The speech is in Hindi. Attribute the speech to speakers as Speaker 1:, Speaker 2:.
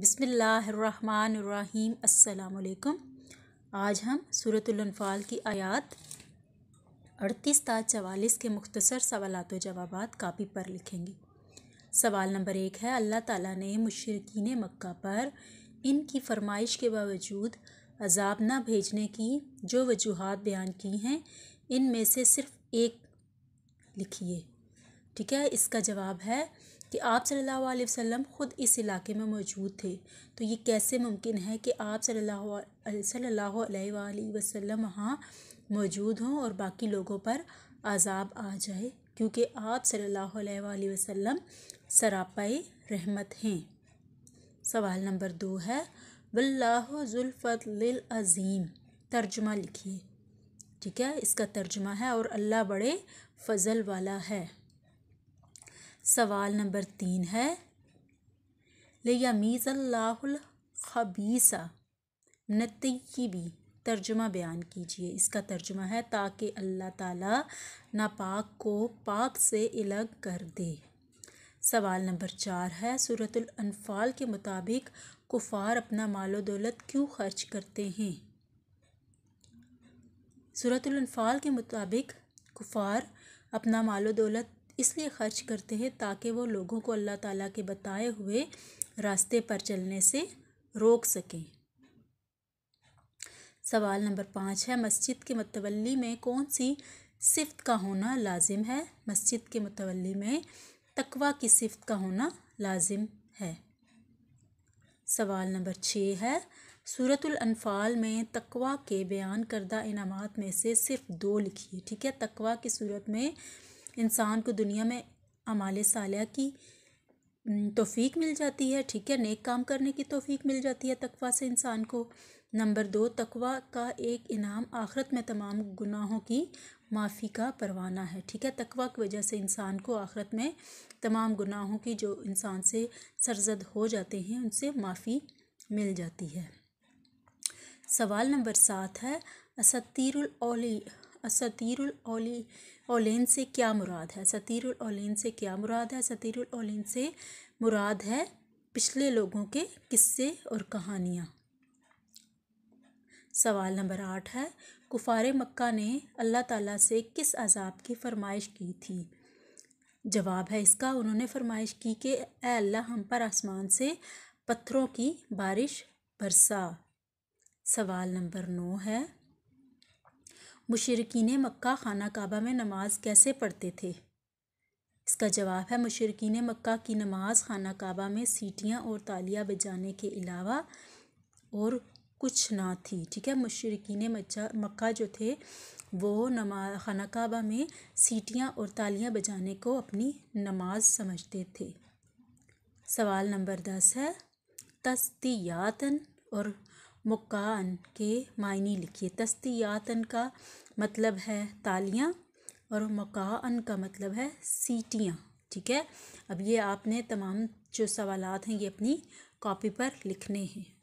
Speaker 1: बिसमीम् अल्लाम आज हम सूरतुल्फ़ाल की आयात अड़तीस ता चवालीस के मुख्तसर सवालत जवाब कापी पर लिखेंगे सवाल नंबर एक है अल्लाह ताला ने मुशरकिन मक्का पर इनकी फरमाइश के बावजूद अजाब ना भेजने की जो वजूहत बयान की हैं इन में से सिर्फ़ एक लिखिए ठीक है इसका जवाब है कि आप सल्लल्लाहु अलैहि वसल्लम ख़ुद इस इलाके में मौजूद थे तो ये कैसे मुमकिन है कि आप सल्लल्लाहु अलैहि वसल्लम वहाँ मौजूद हों और बाकी लोगों पर आज़ाब आ जाए क्योंकि आप सल्लल्लाहु अलैहि वसल्लम सरापाए रहमत हैं सवाल नंबर दो है वल्लाजुल्फ़ल अज़ीम तर्जमा लिखिए ठीक है इसका तर्जमा है और अल्लाह बड़े फ़जल वाला है सवाल नंबर तीन है ले लियामीज़ल्लाबीसा नतयबी तर्जुमा बयान कीजिए इसका तर्जुमा है ताकि अल्लाह ताला नापाक को पाक से अलग कर दे सवाल नंबर चार है सूरत अनफाल के मुताबिक कुफार अपना मालो दौलत क्यों खर्च करते हैं सूरतुल अनफाल के मुताबिक कुफार अपना मालो दौलत इसलिए ख़र्च करते हैं ताकि वो लोगों को अल्लाह ताला के बताए हुए रास्ते पर चलने से रोक सकें सवाल नंबर पाँच है मस्जिद के मतवली में कौन सी सिफ्त का होना लाजिम है मस्जिद के मतवली में तकवा की सिफ्त का होना लाजिम है सवाल नंबर छः है सूरतुल्फाल में तकवा के बयान करदा इनामात में से सिर्फ दो लिखिए ठीक है तकवा की सूरत में इंसान को दुनिया में अमाल सालिया की तोफ़ी मिल जाती है ठीक है नेक काम करने की तोफ़ी मिल जाती है तकवा से इंसान को नंबर दो तकवा का एक इनाम आखरत में तमाम गुनाहों की माफ़ी का परवाना है ठीक है तकवा की वजह से इंसान को आखरत में तमाम गुनाहों की जो इंसान से सरजद हो जाते हैं उनसे माफ़ी मिल जाती है सवाल नंबर सात है असतिरुल असतीरुल ओलिन से क्या मुराद है सतीरुल ओलिन से क्या मुराद है सतीरुल ओलिन से मुराद है पिछले लोगों के किस्से और कहानियाँ सवाल नंबर आठ है कुफार मक्का ने अल्लाह ताला से किस अजाब की फरमाइश की थी जवाब है इसका उन्होंने फरमाइश की कि अल्लाह हम पर आसमान से पत्थरों की बारिश बरसा सवाल नंबर नौ है मुशरकिन मक्का खाना काबा में नमाज़ कैसे पढ़ते थे इसका जवाब है मुशरकिन मक्का की नमाज खाना काबा में सीटियाँ और तालियाँ बजाने के अलावा और कुछ ना थी ठीक है मुशरकिन मच्छा मक्का जो थे वो नमा खाना काबा में सीटियाँ और तालियाँ बजाने को अपनी नमाज समझते थे सवाल नंबर दस है तस्तियातन और मुक्कान के मायने लिखिए तस्तीयातन का मतलब है तालियाँ और मकान का मतलब है सीटियाँ ठीक है अब ये आपने तमाम जो सवालात हैं ये अपनी कॉपी पर लिखने हैं